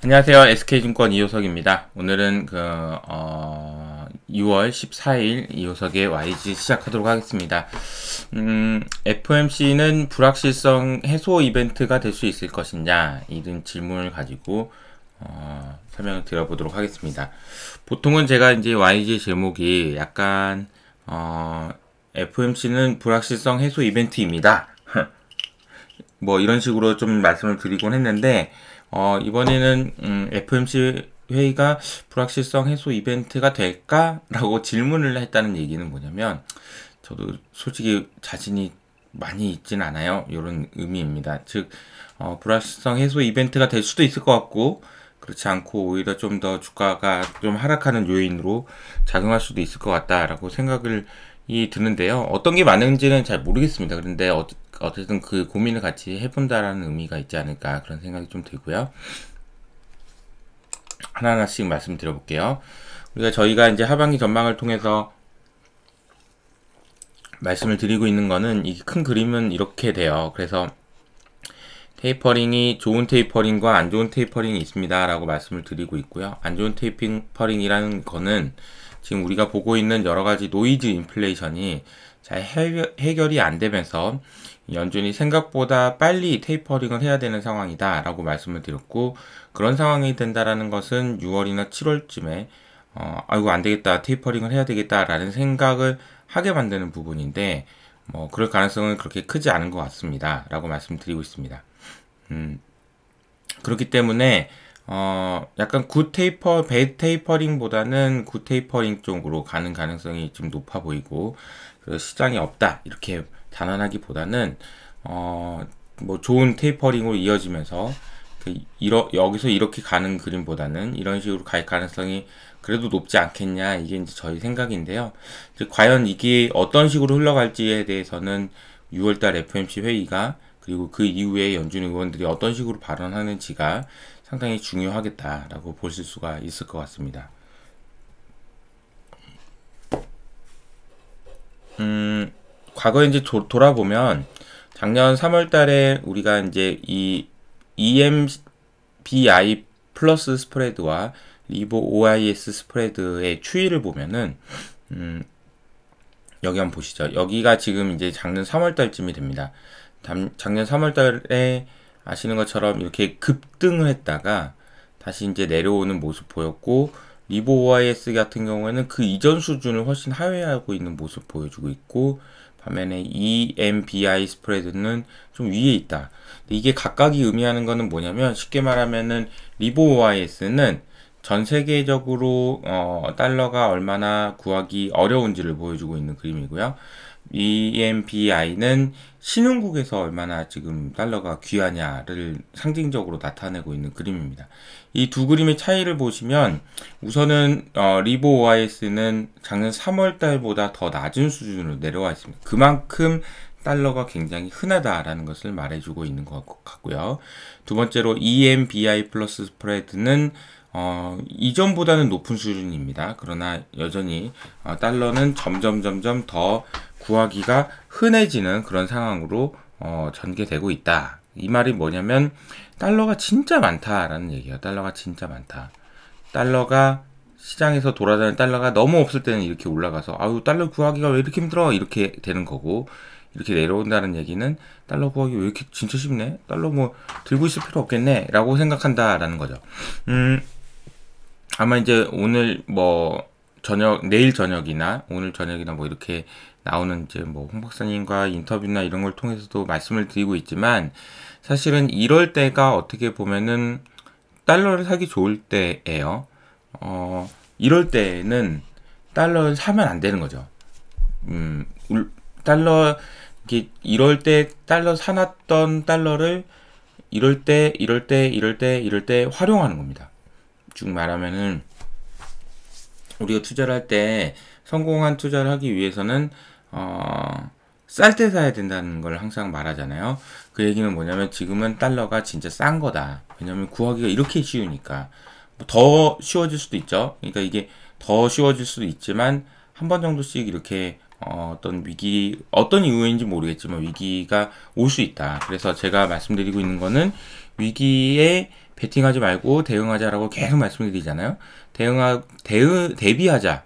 안녕하세요. SK증권 이효석입니다 오늘은 그, 어, 6월 14일 이호석의 YG 시작하도록 하겠습니다. 음, FOMC는 불확실성 해소 이벤트가 될 수 있을 것이냐, 이런 질문을 가지고, 어, 설명을 드려보도록 하겠습니다. 보통은 제가 이제 YG 제목이 약간, 어, FOMC는 불확실성 해소 이벤트입니다. 뭐 이런 식으로 좀 말씀을 드리곤 했는데, 어, 이번에는 음, FMC 회의가 불확실성 해소 이벤트가 될까라고 질문을 했다는 얘기는 뭐냐면 저도 솔직히 자신이 많이 있진 않아요. 이런 의미입니다. 즉 어, 불확실성 해소 이벤트가 될 수도 있을 것 같고 그렇지 않고 오히려 좀 더 주가가 좀 하락하는 요인으로 작용할 수도 있을 것 같다라고 생각을 이 드는데요. 어떤 게 맞는지는 잘 모르겠습니다. 그런데 어, 어쨌든 그 고민을 같이 해본다라는 의미가 있지 않을까 그런 생각이 좀 들고요. 하나하나씩 말씀드려볼게요. 우리가 저희가 이제 하반기 전망을 통해서 말씀을 드리고 있는 거는 이 큰 그림은 이렇게 돼요. 그래서 테이퍼링이 좋은 테이퍼링과 안 좋은 테이퍼링이 있습니다. 라고 말씀을 드리고 있고요. 안 좋은 테이퍼링이라는 거는 지금 우리가 보고 있는 여러 가지 노이즈 인플레이션이 잘 해결이 안 되면서 연준이 생각보다 빨리 테이퍼링을 해야 되는 상황이다 라고 말씀을 드렸고 그런 상황이 된다라는 것은 6월이나 7월쯤에 어, 아이고 안 되겠다 테이퍼링을 해야 되겠다라는 생각을 하게 만드는 부분인데 뭐 그럴 가능성은 그렇게 크지 않은 것 같습니다 라고 말씀드리고 있습니다 음, 그렇기 때문에 어, 약간 굿 테이퍼, 배드 테이퍼링보다는 굿 테이퍼링 쪽으로 가는 가능성이 좀 높아 보이고, 시장이 없다. 이렇게 단언하기보다는 어, 뭐 좋은 테이퍼링으로 이어지면서 그 이러, 여기서 이렇게 가는 그림보다는 이런 식으로 갈 가능성이 그래도 높지 않겠냐 이게 이제 저희 생각인데요. 이제 과연 이게 어떤 식으로 흘러갈지에 대해서는 6월달 f m c 회의가 그리고 그 이후에 연준 의원들이 어떤 식으로 발언하는지가 상당히 중요하겠다라고 보실 수가 있을 것 같습니다. 음, 과거 에 이제 도, 돌아보면 작년 3월 달에 우리가 이제 이 EMBI 플러스 스프레드와 리보 OIS 스프레드의 추이를 보면은 음, 여기 한번 보시죠. 여기가 지금 이제 작년 3월 달쯤이 됩니다. 작년 3월 달에 아시는 것처럼 이렇게 급등을 했다가 다시 이제 내려오는 모습 보였고 리보 OIS 같은 경우에는 그 이전 수준을 훨씬 하회하고 있는 모습 보여주고 있고 반면에 EMBI 스프레드는 좀 위에 있다. 이게 각각이 의미하는 것은 뭐냐면 쉽게 말하면은 리보 o s 는전 세계적으로 어, 달러가 얼마나 구하기 어려운지를 보여주고 있는 그림이고요. EMBI는 신흥국에서 얼마나 지금 달러가 귀하냐를 상징적으로 나타내고 있는 그림입니다. 이 두 그림의 차이를 보시면 우선은 어, 리보 OIS는 작년 3월 달보다 더 낮은 수준으로 내려와 있습니다. 그만큼 달러가 굉장히 흔하다라는 것을 말해주고 있는 것 같고요. 두 번째로 EMBI 플러스 스프레드는 어, 이전보다는 높은 수준입니다. 그러나 여전히 어, 달러는 점점 점점 더 구하기가 흔해지는 그런 상황으로 어, 전개되고 있다. 이 말이 뭐냐면 달러가 진짜 많다라는 얘기예요. 달러가 진짜 많다. 달러가 시장에서 돌아다니는 달러가 너무 없을 때는 이렇게 올라가서 아유 달러 구하기가 왜 이렇게 힘들어 이렇게 되는 거고 이렇게 내려온다는 얘기는 달러 구하기 왜 이렇게 진짜 쉽네 달러 뭐 들고 있을 필요 없겠네 라고 생각한다라는 거죠 음 아마 이제 오늘 뭐 저녁 내일 저녁이나 오늘 저녁이나 뭐 이렇게 나오는 이제 뭐홍 박사님과 인터뷰나 이런 걸 통해서도 말씀을 드리고 있지만 사실은 이럴 때가 어떻게 보면은 달러를 사기 좋을 때예요. 어, 이럴 때는 달러를 사면 안 되는 거죠. 음, 달러 이럴 때 달러 사놨던 달러를 이럴 때 이럴 때 이럴 때 이럴 때 활용하는 겁니다. 쭉 말하면은 우리가 투자를 할 때 성공한 투자를 하기 위해서는 어, 쌀 때 사야 된다는 걸 항상 말하잖아요. 그 얘기는 뭐냐면 지금은 달러가 진짜 싼 거다. 왜냐면 구하기가 이렇게 쉬우니까. 뭐 더 쉬워질 수도 있죠. 그러니까 이게 더 쉬워질 수도 있지만 한 번 정도씩 이렇게 어, 떤 위기 어떤 이유인지 모르겠지만 위기가 올 수 있다. 그래서 제가 말씀드리고 있는 거는 위기에 베팅하지 말고 대응하자라고 계속 말씀드리잖아요. 대응하 대응 대비하자.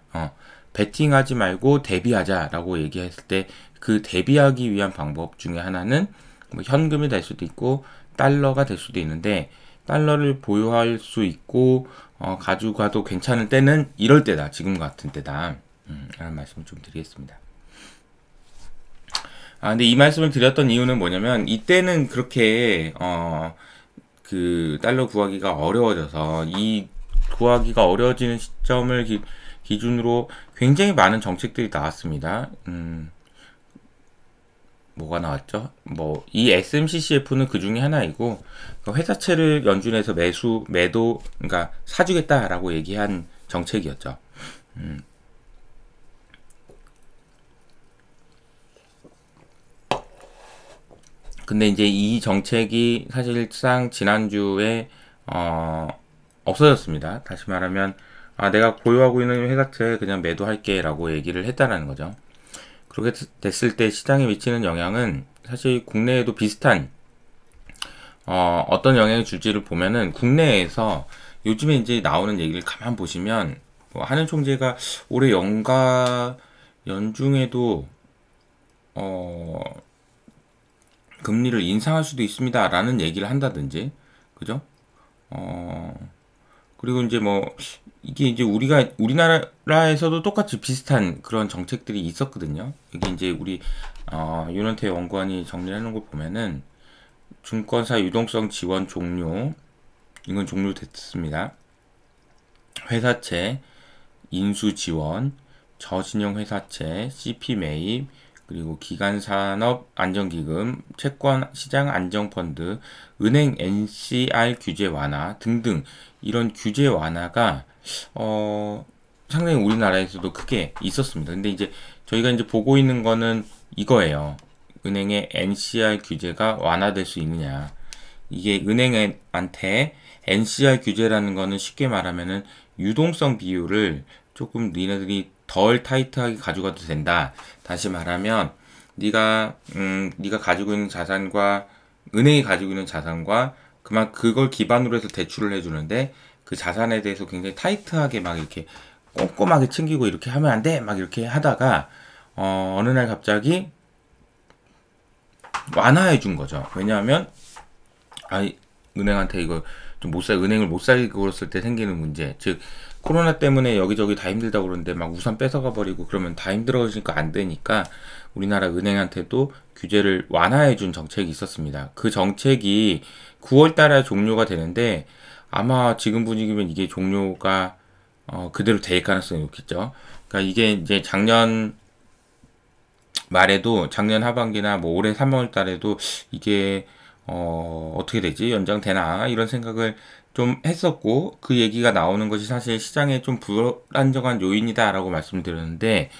베팅하지 말고 대비하자라고 얘기했을 때 그 대비하기 위한 방법 중에 하나는 뭐 현금이 될 수도 있고 달러가 될 수도 있는데 달러를 보유할 수 있고 어, 가져가도 괜찮을 때는 이럴 때다 지금 같은 때다 음, 라는 말씀을 좀 드리겠습니다. 아 근데 이 말씀을 드렸던 이유는 뭐냐면 이때는 그렇게 어 그 달러 구하기가 어려워져서 이 구하기가 어려워지는 시점을 기, 기준으로 굉장히 많은 정책들이 나왔습니다. 음, 뭐가 나왔죠? 뭐, 이 SMCCF는 그 중에 하나이고, 회사채를 연준에서 매수, 매도, 그러니까 사주겠다라고 얘기한 정책이었죠. 음. 근데 이제 이 정책이 사실상 지난주에, 어, 없어졌습니다. 다시 말하면, 아 내가 보유하고 있는 회사채 그냥 매도할게 라고 얘기를 했다라는 거죠. 그렇게 됐을 때 시장에 미치는 영향은 사실 국내에도 비슷한 어, 어떤 영향을 줄지를 보면은 국내에서 요즘에 이제 나오는 얘기를 가만 보시면 뭐 한은 총재가 올해 연가 연중에도 어 금리를 인상할 수도 있습니다라는 얘기를 한다든지 그죠? 어 그리고 이제 뭐 이게 이제 우리가 우리나라에서도 똑같이 비슷한 그런 정책들이 있었거든요. 이게 이제 우리 어, 윤원태 연구원이 정리해 놓걸 보면은 증권사 유동성 지원 종료 이건 종료됐습니다. 회사채 인수 지원, 저신용 회사채, CP 매입, 그리고 기간산업 안정기금, 채권 시장 안정펀드, 은행 NCR 규제 완화 등등 이런 규제 완화가 어, 상당히 우리나라에서도 크게 있었습니다. 근데 이제 저희가 이제 보고 있는 거는 이거예요. 은행의 NCR 규제가 완화될 수 있느냐. 이게 은행한테 NCR 규제라는 거는 쉽게 말하면은 유동성 비율을 조금 니네들이 덜 타이트하게 가져가도 된다. 다시 말하면 니가음니가 음, 가지고 있는 자산과 은행이 가지고 있는 자산과 그만 그걸 기반으로 해서 대출을 해주는데 그 자산에 대해서 굉장히 타이트하게 막 이렇게 꼼꼼하게 챙기고 이렇게 하면 안 돼! 막 이렇게 하다가, 어, 어느 날 갑자기 완화해 준 거죠. 왜냐하면, 아이, 은행한테 이거 좀 못 살, 은행을 못 살고 그랬을 때 생기는 문제. 즉, 코로나 때문에 여기저기 다 힘들다고 그러는데 막 우산 뺏어가 버리고 그러면 다 힘들어지니까 안 되니까 우리나라 은행한테도 규제를 완화해 준 정책이 있었습니다. 그 정책이 9월 달에 종료가 되는데 아마 지금 분위기면 이게 종료가 어, 그대로 될 가능성이 높겠죠. 그러니까 이게 이제 작년 말에도 작년 하반기나 뭐 올해 3월 달에도 이게 어, 어떻게 되지? 연장되나? 이런 생각을 좀 했었고, 그 얘기가 나오는 것이 사실 시장에 좀 불안정한 요인이다라고 말씀드렸는데,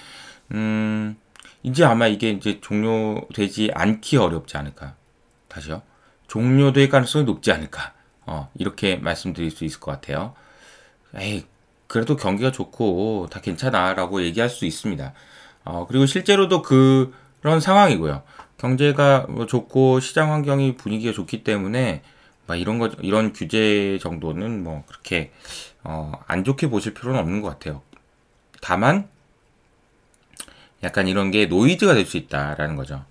음, 이제 아마 이게 이제 종료되지 않기 어렵지 않을까. 다시요. 종료될 가능성이 높지 않을까. 어, 이렇게 말씀드릴 수 있을 것 같아요. 에이, 그래도 경기가 좋고 다 괜찮아라고 얘기할 수 있습니다. 어, 그리고 실제로도 그, 런 상황이고요. 경제가 뭐 좋고 시장 환경이 분위기가 좋기 때문에 막 이런 거 이런 규제 정도는 뭐 그렇게 어, 안 좋게 보실 필요는 없는 것 같아요. 다만 약간 이런 게 노이즈가 될 수 있다라는 거죠.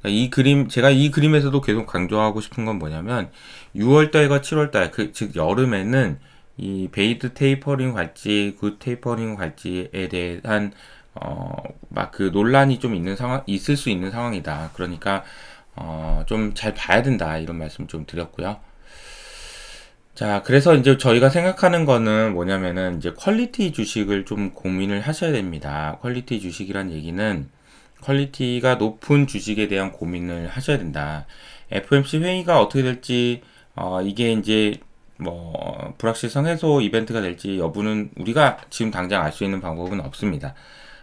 그러니까 이 그림 제가 이 그림에서도 계속 강조하고 싶은 건 뭐냐면 6월달과 7월달 그, 즉 여름에는 이 베이드 테이퍼링 갈지 굿 테이퍼링 갈지에 대한 어막 그 논란이 좀 있는 상황 있을 수 있는 상황이다. 그러니까 어좀 잘 봐야 된다 이런 말씀 좀 드렸고요. 자, 그래서 이제 저희가 생각하는 거는 뭐냐면은 이제 퀄리티 주식을 좀 고민을 하셔야 됩니다. 퀄리티 주식이란 얘기는 퀄리티가 높은 주식에 대한 고민을 하셔야 된다. FMC 회의가 어떻게 될지, 어, 이게 이제 뭐 불확실성 해소 이벤트가 될지 여부는 우리가 지금 당장 알 수 있는 방법은 없습니다.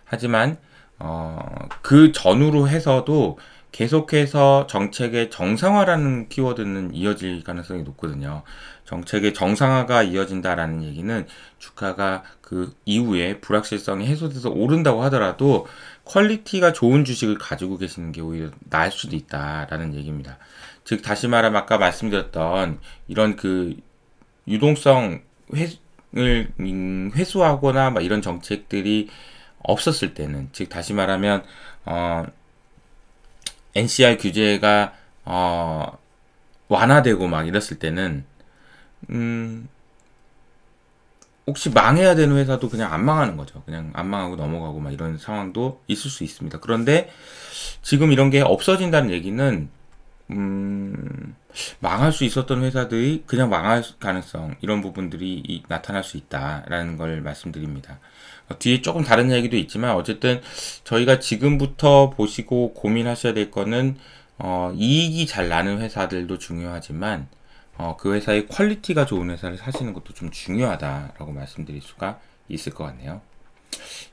하지만 어, 그 전후로 해서도 계속해서 정책의 정상화라는 키워드는 이어질 가능성이 높거든요. 정책의 정상화가 이어진다라는 얘기는 주가가 그 이후에 불확실성이 해소돼서 오른다고 하더라도 퀄리티가 좋은 주식을 가지고 계시는 게 오히려 나을 수도 있다라는 얘기입니다. 즉 다시 말하면 아까 말씀드렸던 이런 그 유동성 회을 회수하거나 막 이런 정책들이 없었을 때는 즉 다시 말하면 어 NCR 규제가 어 완화되고 막 이랬을 때는 음 혹시 망해야 되는 회사도 그냥 안 망하는 거죠. 그냥 안 망하고 넘어가고 막 이런 상황도 있을 수 있습니다. 그런데 지금 이런 게 없어진다는 얘기는 음, 망할 수 있었던 회사들이 그냥 망할 가능성 이런 부분들이 나타날 수 있다라는 걸 말씀드립니다. 어, 뒤에 조금 다른 얘기도 있지만 어쨌든 저희가 지금부터 보시고 고민하셔야 될 거는 어, 이익이 잘 나는 회사들도 중요하지만 어, 그 회사의 퀄리티가 좋은 회사를 사시는 것도 좀 중요하다라고 말씀드릴 수가 있을 것 같네요.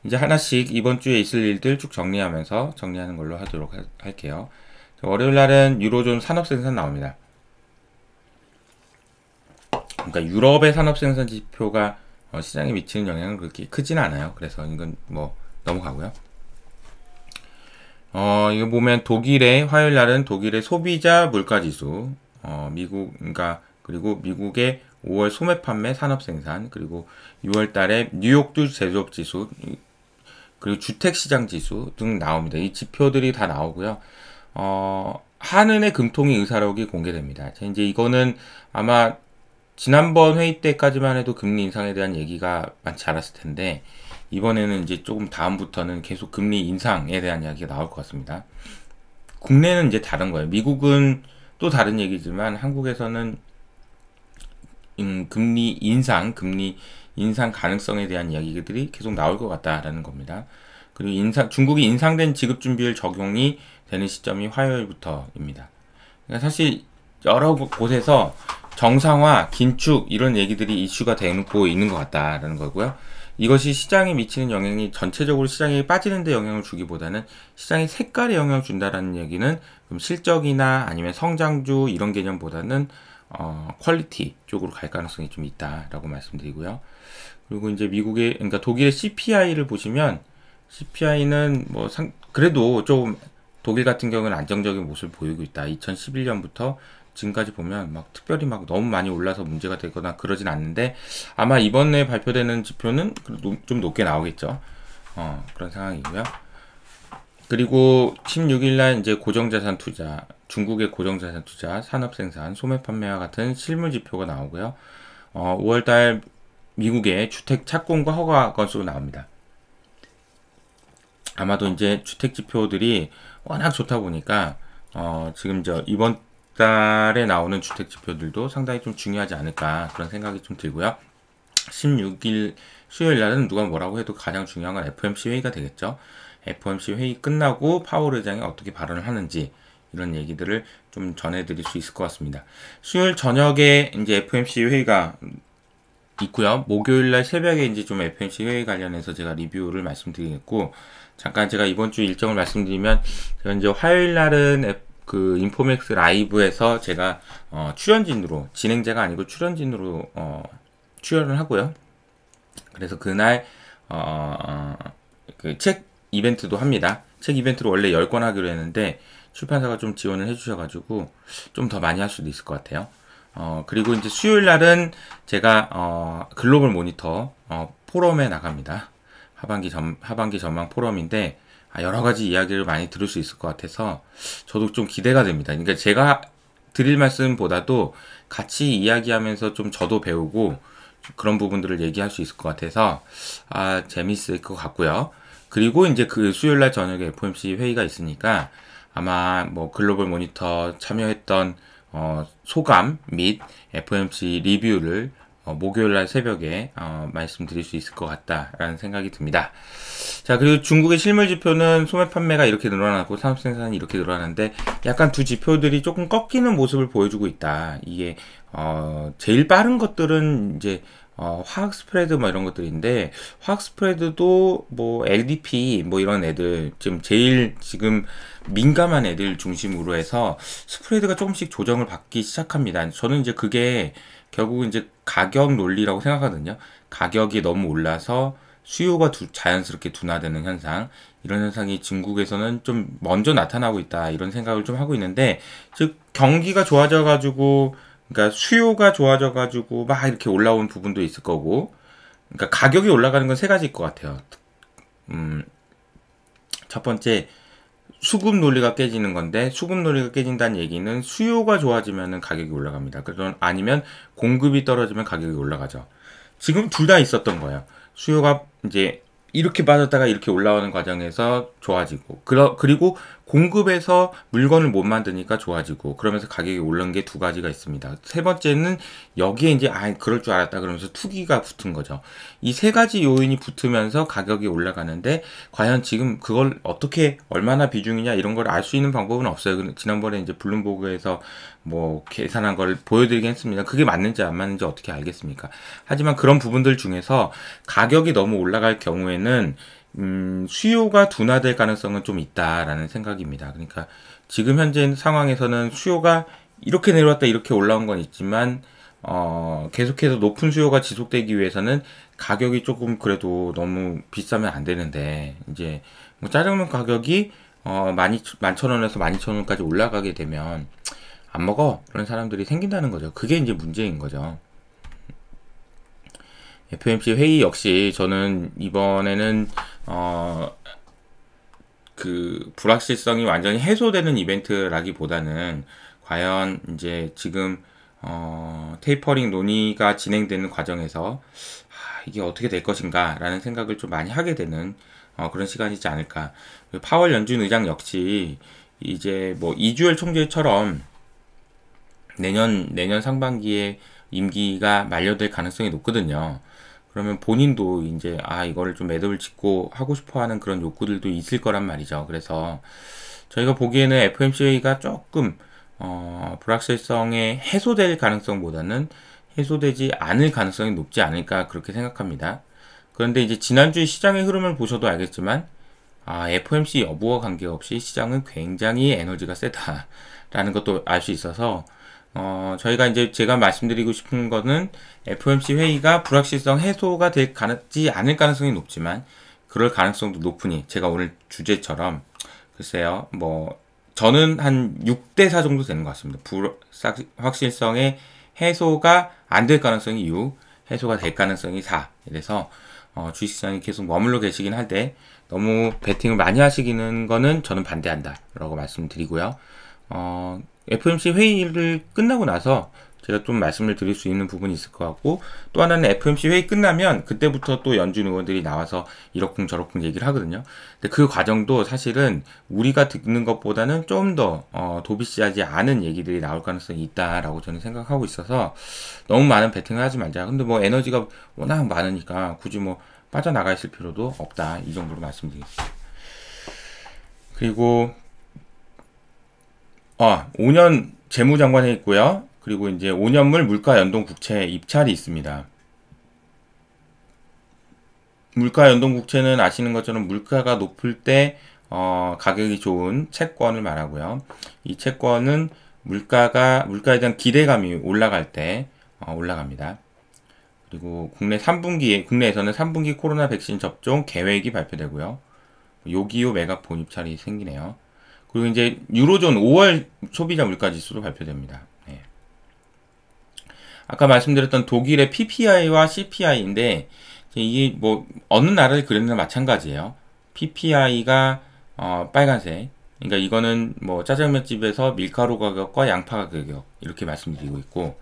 이제 하나씩 이번 주에 있을 일들 쭉 정리하면서 정리하는 걸로 하도록 하, 할게요. 월요일 날은 유로존 산업생산 나옵니다. 그러니까 유럽의 산업생산 지표가 어, 시장에 미치는 영향은 그렇게 크진 않아요. 그래서 이건 뭐 넘어가고요. 어, 이거 보면 독일의 화요일 날은 독일의 소비자 물가지수 어, 미국 그러니까 그리고 미국의 5월 소매 판매 산업 생산 그리고 6월 달에 뉴욕주 제조업 지수 그리고 주택 시장 지수 등 나옵니다. 이 지표들이 다 나오고요. 어, 한은의 금통위 의사록이 공개됩니다. 이제 이거는 아마 지난번 회의 때까지만 해도 금리 인상에 대한 얘기가 많지 않았을 텐데 이번에는 이제 조금 다음부터는 계속 금리 인상에 대한 이야기가 나올 것 같습니다. 국내는 이제 다른 거예요. 미국은 또 다른 얘기지만 한국에서는 음, 금리 인상, 금리 인상 가능성에 대한 이야기들이 계속 나올 것 같다라는 겁니다. 그리고 인상, 중국이 인상된 지급준비율 적용이 되는 시점이 화요일부터입니다. 그러니까 사실 여러 곳에서 정상화, 긴축 이런 얘기들이 이슈가 되고 있는 것 같다라는 거고요. 이것이 시장에 미치는 영향이 전체적으로 시장이 빠지는데 영향을 주기보다는 시장의 색깔에 영향을 준다라는 얘기는 실적이나 아니면 성장주 이런 개념보다는 어, 퀄리티 쪽으로 갈 가능성이 좀 있다라고 말씀드리고요. 그리고 이제 미국의 그러니까 독일의 CPI를 보시면 CPI는 뭐 상, 그래도 좀 독일 같은 경우는 안정적인 모습을 보이고 있다. 2011년부터 지금까지 보면 막 특별히 막 너무 많이 올라서 문제가 되거나 그러진 않는데 아마 이번에 발표되는 지표는 좀 높게 나오겠죠. 어, 그런 상황이고요. 그리고 16일날 이제 고정자산 투자, 중국의 고정자산 투자, 산업생산, 소매판매와 같은 실물 지표가 나오고요. 어, 5월달 미국의 주택 착공과 허가 건수가 나옵니다. 아마도 이제 주택 지표들이 워낙 좋다 보니까 어, 지금 저 이번 달에 나오는 주택 지표들도 상당히 좀 중요하지 않을까 그런 생각이 좀 들고요. 16일 수요일 날은 누가 뭐라고 해도 가장 중요한 건 f m c 회의가 되겠죠. FOMC 회의 끝나고 파월 의장이 어떻게 발언을 하는지 이런 얘기들을 좀 전해드릴 수 있을 것 같습니다. 수요일 저녁에 이제 FOMC 회의가 있고요. 목요일 날 새벽에 이제 좀 FOMC 회의 관련해서 제가 리뷰를 말씀드리겠고 잠깐 제가 이번 주 일정을 말씀드리면 제가 이제 화요일 날은 그 인포맥스 라이브에서 제가 어, 출연진으로 진행자가 아니고 출연진으로 어, 출연을 하고요. 그래서 그날 어, 어 그책 이벤트도 합니다. 책 이벤트로 원래 10권 하기로 했는데 출판사가 좀 지원을 해주셔가지고 좀 더 많이 할 수도 있을 것 같아요. 어, 그리고 이제 수요일 날은 제가 어, 글로벌 모니터 어, 포럼에 나갑니다. 하반기 전 하반기 전망 포럼인데 아, 여러 가지 이야기를 많이 들을 수 있을 것 같아서 저도 좀 기대가 됩니다. 그러니까 제가 드릴 말씀보다도 같이 이야기하면서 좀 저도 배우고 그런 부분들을 얘기할 수 있을 것 같아서 아, 재밌을 것 같고요. 그리고 이제 그 수요일 날 저녁에 FOMC 회의가 있으니까 아마 뭐 글로벌 모니터 참여했던 어, 소감 및 FOMC 리뷰를 어, 목요일 날 새벽에 어, 말씀드릴 수 있을 것 같다라는 생각이 듭니다. 자 그리고 중국의 실물 지표는 소매 판매가 이렇게 늘어나고 산업 생산이 이렇게 늘어나는데 약간 두 지표들이 조금 꺾이는 모습을 보여주고 있다. 이게 어, 제일 빠른 것들은 이제 어, 화학 스프레드 뭐 이런 것들인데 화학 스프레드도 뭐 LDP 뭐 이런 애들 지금 제일 지금 민감한 애들 중심으로 해서 스프레드가 조금씩 조정을 받기 시작합니다. 저는 이제 그게 결국은 이제 가격 논리라고 생각하거든요. 가격이 너무 올라서 수요가 두, 자연스럽게 둔화되는 현상 이런 현상이 중국에서는 좀 먼저 나타나고 있다 이런 생각을 좀 하고 있는데 즉 경기가 좋아져 가지고 그러니까 수요가 좋아져 가지고 막 이렇게 올라온 부분도 있을 거고 그러니까 가격이 올라가는 건 세 가지일 것 같아요. 음, 첫 번째 수급 논리가 깨지는 건데 수급 논리가 깨진다는 얘기는 수요가 좋아지면 가격이 올라갑니다. 그런 아니면 공급이 떨어지면 가격이 올라가죠. 지금 둘 다 있었던 거예요. 수요가 이제 이렇게 빠졌다가 이렇게 올라오는 과정에서 좋아지고 그러, 그리고 공급에서 물건을 못 만드니까 좋아지고 그러면서 가격이 오른 게 두 가지가 있습니다. 세 번째는 여기에 이제 아 그럴 줄 알았다 그러면서 투기가 붙은 거죠. 이 세 가지 요인이 붙으면서 가격이 올라가는데 과연 지금 그걸 어떻게 얼마나 비중이냐 이런 걸 알 수 있는 방법은 없어요. 지난번에 이제 블룸버그에서 뭐 계산한 걸 보여드리긴 했습니다. 그게 맞는지 안 맞는지 어떻게 알겠습니까? 하지만 그런 부분들 중에서 가격이 너무 올라갈 경우에는 음, 수요가 둔화될 가능성은 좀 있다라는 생각입니다. 그러니까 지금 현재 상황에서는 수요가 이렇게 내려왔다 이렇게 올라온 건 있지만 어, 계속해서 높은 수요가 지속되기 위해서는 가격이 조금 그래도 너무 비싸면 안 되는데 이제 뭐 짜장면 가격이 어, 만이, 만천 원에서 만이천 원까지 올라가게 되면 안 먹어 그런 사람들이 생긴다는 거죠. 그게 이제 문제인 거죠. FOMC 회의 역시 저는 이번에는 어, 그 불확실성이 완전히 해소되는 이벤트라기보다는 과연 이제 지금 어, 테이퍼링 논의가 진행되는 과정에서 아, 이게 어떻게 될 것인가라는 생각을 좀 많이 하게 되는 어, 그런 시간이지 않을까. 파월 연준 의장 역시 이제 뭐 이주열 총재처럼 내년 내년 상반기에 임기가 만료될 가능성이 높거든요. 그러면 본인도 이제 아 이거를 좀 매듭을 짓고 하고 싶어하는 그런 욕구들도 있을 거란 말이죠. 그래서 저희가 보기에는 FMCA가 조금 어, 불확실성에 해소될 가능성보다는 해소되지 않을 가능성이 높지 않을까 그렇게 생각합니다. 그런데 이제 지난주에 시장의 흐름을 보셔도 알겠지만 아, f m c 여부와 관계없이 시장은 굉장히 에너지가 세다라는 것도 알 수 있어서 어, 저희가 이제 제가 말씀드리고 싶은 거는 FOMC 회의가 불확실성 해소가 되지 않을 가능성이 높지만 그럴 가능성도 높으니 제가 오늘 주제처럼 글쎄요, 뭐 저는 한 6 대 4 정도 되는 것 같습니다. 불확실성의 해소가 안 될 가능성이 6, 해소가 될 가능성이 4. 이래서 어, 주식시장이 계속 머물러 계시긴 한데 너무 베팅을 많이 하시기는 거는 저는 반대한다라고 말씀드리고요. 어, FMC o 회의를 끝나고 나서 제가 좀 말씀을 드릴 수 있는 부분이 있을 것 같고 또 하나는 FMC o 회의 끝나면 그때부터 또 연준 의원들이 나와서 이렇쿵 저렇쿵 얘기를 하거든요. 근데 그 과정도 사실은 우리가 듣는 것보다는 좀더 어, 도비시하지 않은 얘기들이 나올 가능성이 있다라고 저는 생각하고 있어서 너무 많은 베팅을 하지 말자. 근데 뭐 에너지가 워낙 많으니까 굳이 뭐 빠져나가 있을 필요도 없다 이 정도로 말씀드리겠습니다. 그리고 아, 어, 5년 재무장관에 있고요. 그리고 이제 5년물 물가 연동 국채 입찰이 있습니다. 물가 연동 국채는 아시는 것처럼 물가가 높을 때 어, 가격이 좋은 채권을 말하고요. 이 채권은 물가가 물가에 대한 기대감이 올라갈 때 어, 올라갑니다. 그리고 국내 3분기에 국내에서는 3분기 코로나 백신 접종 계획이 발표되고요. 요기요 매각 본 입찰이 생기네요. 그리고 이제 유로존 5월 소비자 물가 지수도 발표됩니다. 네. 아까 말씀드렸던 독일의 PPI와 CPI인데 이게 뭐 어느 나라를 그렸나 마찬가지예요. PPI가 어, 빨간색. 그러니까 이거는 뭐 짜장면 집에서 밀가루 가격과 양파 가격 이렇게 말씀드리고 있고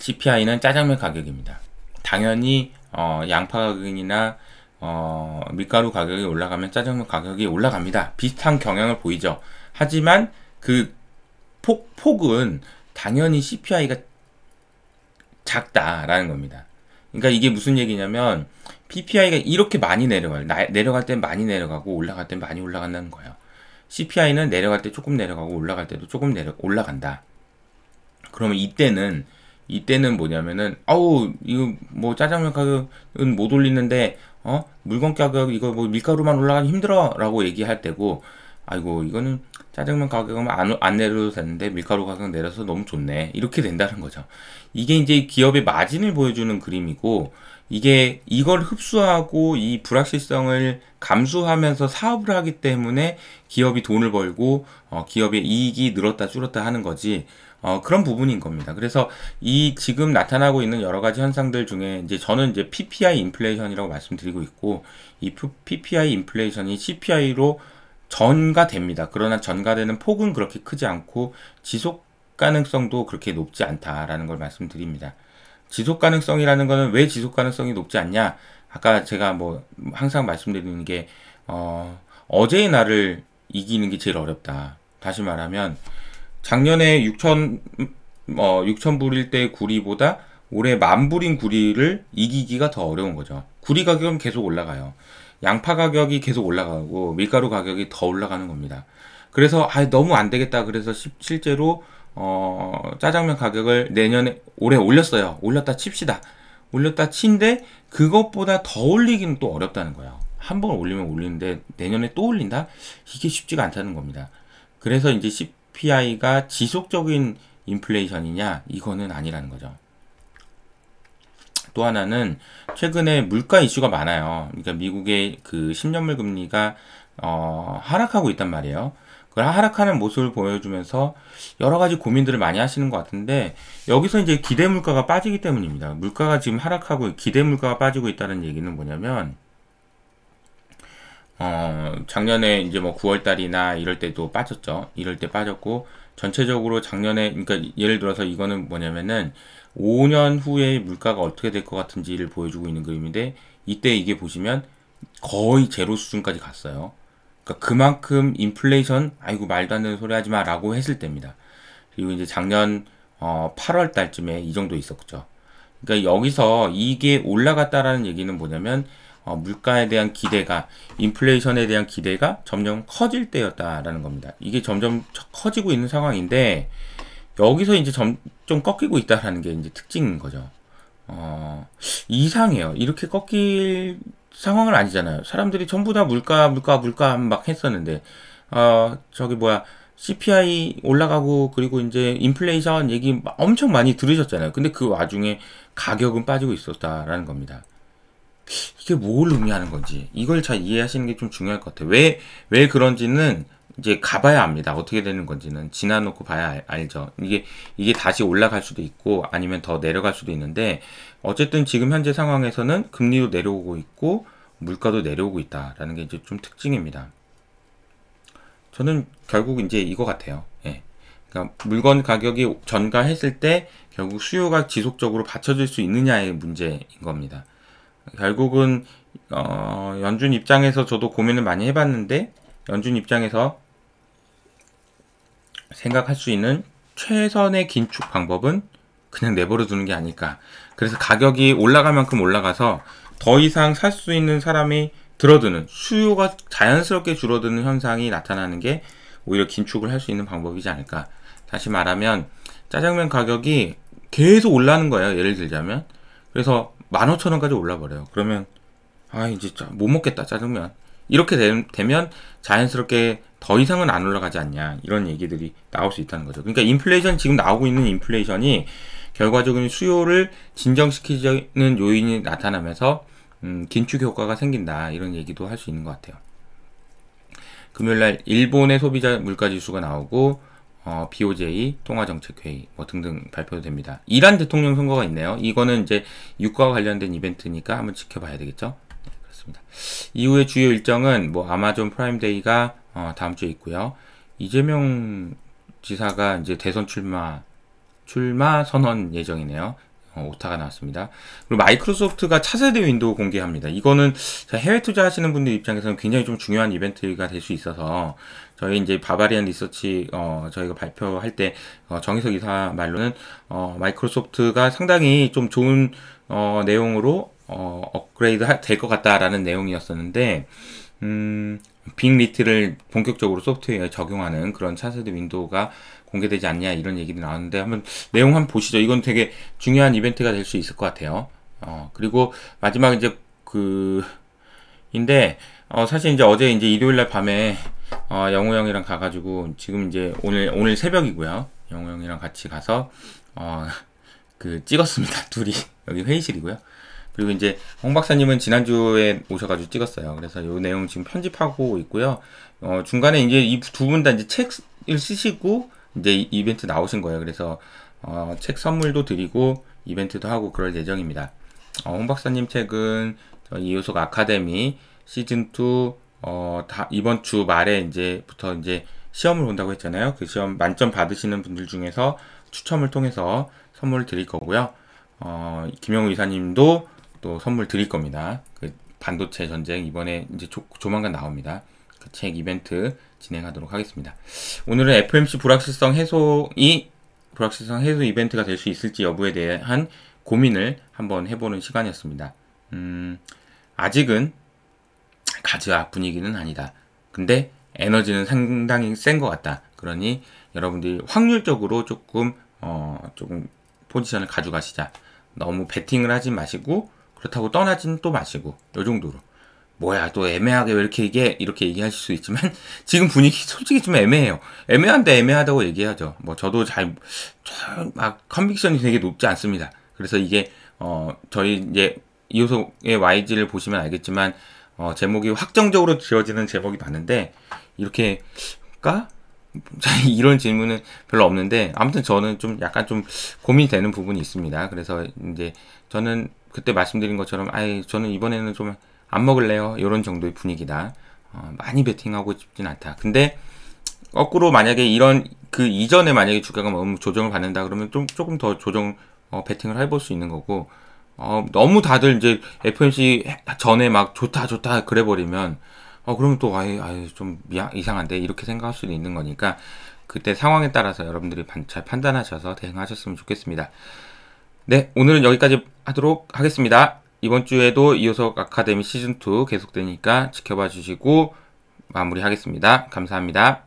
CPI는 짜장면 가격입니다. 당연히 어, 양파 가격이나 어, 밀가루 가격이 올라가면 짜장면 가격이 올라갑니다. 비슷한 경향을 보이죠. 하지만 그 폭, 폭은 당연히 CPI가 작다라는 겁니다. 그러니까 이게 무슨 얘기냐면 PPI가 이렇게 많이 내려가요. 나, 내려갈 땐 많이 내려가고 올라갈 땐 많이 올라간다는 거예요. CPI는 내려갈 때 조금 내려가고 올라갈 때도 조금 내려 올라간다. 그러면 이때는 이때는 뭐냐면은 아우 이거 뭐 짜장면 가격은 못 올리는데 어? 물건 가격 이거 뭐 밀가루만 올라가기 힘들어라고 얘기할 때고 아이고 이거는 짜장면 가격은 안, 안 내려도 되는데 밀가루 가격 내려서 너무 좋네 이렇게 된다는 거죠 이게 이제 기업의 마진을 보여주는 그림이고 이게 이걸 흡수하고 이 불확실성을 감수하면서 사업을 하기 때문에 기업이 돈을 벌고 어, 기업의 이익이 늘었다 줄었다 하는 거지 어, 그런 부분인 겁니다. 그래서 이 지금 나타나고 있는 여러 가지 현상들 중에 이제 저는 이제 PPI 인플레이션이라고 말씀드리고 있고 이 PPI 인플레이션이 CPI로 전가됩니다. 그러나 전가되는 폭은 그렇게 크지 않고 지속 가능성도 그렇게 높지 않다라는 걸 말씀드립니다. 지속 가능성이라는 것은 왜 지속 가능성이 높지 않냐? 아까 제가 뭐 항상 말씀드리는 게 어, 어제의 나를 이기는 게 제일 어렵다. 다시 말하면 작년에 6천 어, 뭐, 6천 불일 때 구리보다 올해 만 불인 구리를 이기기가 더 어려운 거죠. 구리 가격은 계속 올라가요. 양파 가격이 계속 올라가고 밀가루 가격이 더 올라가는 겁니다. 그래서 아 너무 안 되겠다. 그래서 실제로 어, 짜장면 가격을 내년에 올해 올렸어요. 올렸다 칩시다. 올렸다 친데 그것보다 더 올리기는 또 어렵다는 거예요. 한 번 올리면 올리는데 내년에 또 올린다? 이게 쉽지가 않다는 겁니다. 그래서 이제 10, CPI가 지속적인 인플레이션이냐 이거는 아니라는 거죠. 또 하나는 최근에 물가 이슈가 많아요. 그러니까 미국의 그 10년물 금리가 어, 하락하고 있단 말이에요. 그걸 하락하는 모습을 보여주면서 여러 가지 고민들을 많이 하시는 것 같은데 여기서 이제 기대 물가가 빠지기 때문입니다. 물가가 지금 하락하고 기대 물가가 빠지고 있다는 얘기는 뭐냐면 어, 작년에 이제 뭐 9월 달이나 이럴 때도 빠졌죠. 이럴 때 빠졌고 전체적으로 작년에 그러니까 예를 들어서 이거는 뭐냐면은 5년 후에 물가가 어떻게 될 것 같은지를 보여주고 있는 그림인데 이때 이게 보시면 거의 제로 수준까지 갔어요. 그러니까 그만큼 인플레이션 아이고 말도 안 되는 소리 하지 마라고 했을 때입니다. 그리고 이제 작년 어, 8월 달쯤에 이 정도 있었죠. 그러니까 여기서 이게 올라갔다라는 얘기는 뭐냐면 어, 물가에 대한 기대가 인플레이션에 대한 기대가 점점 커질 때였다라는 겁니다. 이게 점점 커지고 있는 상황인데 여기서 이제 점, 좀 꺾이고 있다라는 게 이제 특징인 거죠. 어, 이상해요. 이렇게 꺾일 상황은 아니잖아요. 사람들이 전부 다 물가, 물가, 물가 막 했었는데, 어, 저기 뭐야, CPI 올라가고, 그리고 이제 인플레이션 얘기 엄청 많이 들으셨잖아요. 근데 그 와중에 가격은 빠지고 있었다라는 겁니다. 이게 뭘 의미하는 건지 이걸 잘 이해하시는 게 좀 중요할 것 같아요. 왜, 왜 그런지는 이제 가봐야 압니다. 어떻게 되는 건지는 지나놓고 봐야 알, 죠 이게 이게 다시 올라갈 수도 있고 아니면 더 내려갈 수도 있는데 어쨌든 지금 현재 상황에서는 금리도 내려오고 있고 물가도 내려오고 있다라는 게 이제 좀 특징입니다. 저는 결국 이제 이거 같아요. 예. 그러니까 물건 가격이 전가했을 때 결국 수요가 지속적으로 받쳐질 수 있느냐의 문제인 겁니다. 결국은 어, 연준 입장에서 저도 고민을 많이 해봤는데 연준 입장에서 생각할 수 있는 최선의 긴축 방법은 그냥 내버려 두는 게 아닐까. 그래서 가격이 올라갈 만큼 올라가서 더 이상 살 수 있는 사람이 들어드는 수요가 자연스럽게 줄어드는 현상이 나타나는 게 오히려 긴축을 할 수 있는 방법이지 않을까. 다시 말하면 짜장면 가격이 계속 올라는 거예요. 예를 들자면. 그래서 15,000원까지 올라버려요. 그러면 아 이제 못 먹겠다 짜장면 이렇게 되, 면 자연스럽게 더 이상은 안 올라가지 않냐 이런 얘기들이 나올 수 있다는 거죠. 그러니까 인플레이션 지금 나오고 있는 인플레이션이 결과적인 수요를 진정시키는 요인이 나타나면서 음, 긴축 효과가 생긴다 이런 얘기도 할 수 있는 것 같아요. 금요일 날 일본의 소비자 물가 지수가 나오고 어, BOJ 통화정책회의 뭐 등등 발표됩니다. 이란 대통령 선거가 있네요. 이거는 이제 유가와 관련된 이벤트니까 한번 지켜봐야 되겠죠. 네, 그렇습니다. 이후의 주요 일정은 뭐 아마존 프라임데이가 어, 다음 주에 있고요. 이재명 지사가 이제 대선 출마 출마 선언 예정이네요. 어, 오타가 나왔습니다. 그리고 마이크로소프트가 차세대 윈도우 공개합니다. 이거는 해외 투자하시는 분들 입장에서는 굉장히 좀 중요한 이벤트가 될 수 있어서 저희 이제 바바리안 리서치 어, 저희가 발표할 때 어, 정희석 이사 말로는 어, 마이크로소프트가 상당히 좀 좋은 어, 내용으로 어, 업그레이드 될 것 같다라는 내용이었었는데 음, 빅리트를 본격적으로 소프트웨어에 적용하는 그런 차세대 윈도우가 공개되지 않냐 이런 얘기도 나왔는데 한번 내용 한번 보시죠. 이건 되게 중요한 이벤트가 될 수 있을 것 같아요. 어, 그리고 마지막 이제 그 인데 어, 사실 이제 어제 이제 일요일 날 밤에 어, 영호 형이랑 가가지고 지금 이제 오늘 오늘 새벽이고요. 영호 형이랑 같이 가서 어, 그 찍었습니다. 둘이 여기 회의실이고요. 그리고 이제 홍 박사님은 지난주에 오셔가지고 찍었어요. 그래서 요 내용 지금 편집하고 있고요. 어, 중간에 이제 이 두 분 다 이제 책을 쓰시고 이제 이벤트 나오신 거예요. 그래서 어, 책 선물도 드리고 이벤트도 하고 그럴 예정입니다. 어, 홍 박사님 책은 이효석 아카데미 시즌 2 어, 다, 이번 주 말에 이제부터 이제 시험을 본다고 했잖아요. 그 시험 만점 받으시는 분들 중에서 추첨을 통해서 선물을 드릴 거고요. 어, 김영우 이사님도 또 선물 드릴 겁니다. 그 반도체 전쟁 이번에 이제 조, 조만간 나옵니다. 그 책 이벤트 진행하도록 하겠습니다. 오늘은 FMC 불확실성 해소이 불확실성 해소 이벤트가 될 수 있을지 여부에 대한 고민을 한번 해보는 시간이었습니다. 음, 아직은 가즈와 분위기는 아니다. 근데 에너지는 상당히 센 것 같다. 그러니 여러분들이 확률적으로 조금 어, 조금 포지션을 가져가시자. 너무 베팅을 하지 마시고 그렇다고 떠나지는또 마시고 요 정도로 뭐야 또 애매하게 왜 이렇게 이게 이렇게 얘기하실 수 있지만 지금 분위기 솔직히 좀 애매해요 애매한데 애매하다고 얘기하죠 뭐 저도 잘 막 컨빅션이 되게 높지 않습니다 그래서 이게 어 저희 이제 이호석의 YG를 보시면 알겠지만 어 제목이 확정적으로 지어지는 제목이 많은데 이렇게 까 이런 질문은 별로 없는데 아무튼 저는 좀 약간 좀 고민되는 부분이 있습니다. 그래서 이제 저는 그때 말씀드린 것처럼 아예 저는 이번에는 좀 안 먹을래요 이런 정도의 분위기다 어, 많이 베팅하고 싶진 않다 근데 거꾸로 만약에 이런 그 이전에 만약에 주가가 너무 조정을 받는다 그러면 좀 조금 더 조정 어, 베팅을 해볼 수 있는 거고 어, 너무 다들 이제 FOMC 전에 막 좋다 좋다 그래 버리면 어 그러면 또 아예 아예 좀 미안, 이상한데 이렇게 생각할 수도 있는 거니까 그때 상황에 따라서 여러분들이 반, 잘 판단하셔서 대응하셨으면 좋겠습니다. 네, 오늘은 여기까지 하도록 하겠습니다. 이번 주에도 이호석 아카데미 시즌2 계속되니까 지켜봐 주시고 마무리하겠습니다. 감사합니다.